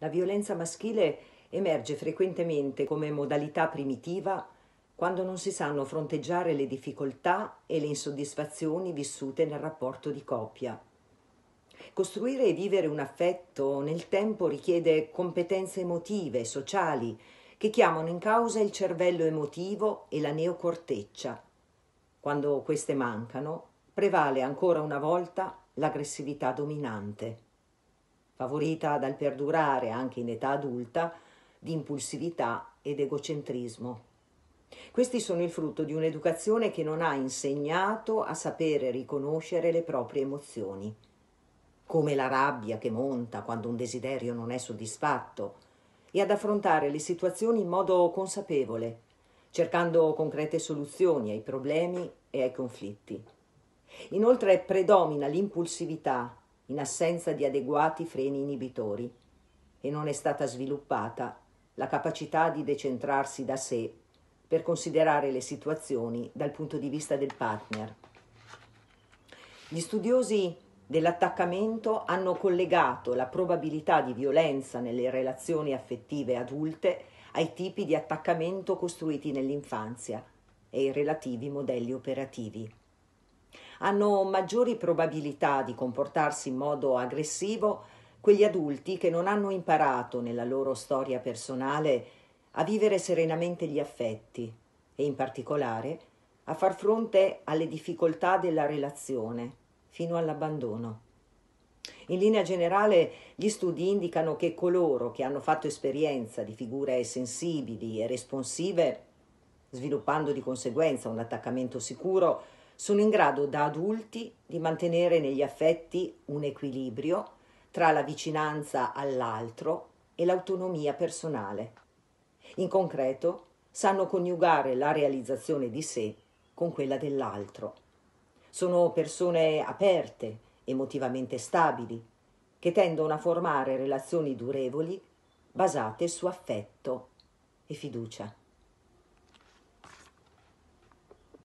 La violenza maschile emerge frequentemente come modalità primitiva quando non si sanno fronteggiare le difficoltà e le insoddisfazioni vissute nel rapporto di coppia. Costruire e vivere un affetto nel tempo richiede competenze emotive, sociali, che chiamano in causa il cervello emotivo e la neocorteccia. Quando queste mancano, prevale ancora una volta l'aggressività dominante favorita dal perdurare anche in età adulta di impulsività ed egocentrismo. Questi sono il frutto di un'educazione che non ha insegnato a sapere riconoscere le proprie emozioni, come la rabbia che monta quando un desiderio non è soddisfatto, e ad affrontare le situazioni in modo consapevole, cercando concrete soluzioni ai problemi e ai conflitti. Inoltre predomina l'impulsività in assenza di adeguati freni inibitori e non è stata sviluppata la capacità di decentrarsi da sé per considerare le situazioni dal punto di vista del partner. Gli studiosi dell'attaccamento hanno collegato la probabilità di violenza nelle relazioni affettive adulte ai tipi di attaccamento costruiti nell'infanzia e i relativi modelli operativi hanno maggiori probabilità di comportarsi in modo aggressivo quegli adulti che non hanno imparato nella loro storia personale a vivere serenamente gli affetti e in particolare a far fronte alle difficoltà della relazione fino all'abbandono. In linea generale gli studi indicano che coloro che hanno fatto esperienza di figure sensibili e responsive, sviluppando di conseguenza un attaccamento sicuro, sono in grado da adulti di mantenere negli affetti un equilibrio tra la vicinanza all'altro e l'autonomia personale. In concreto, sanno coniugare la realizzazione di sé con quella dell'altro. Sono persone aperte, emotivamente stabili, che tendono a formare relazioni durevoli basate su affetto e fiducia.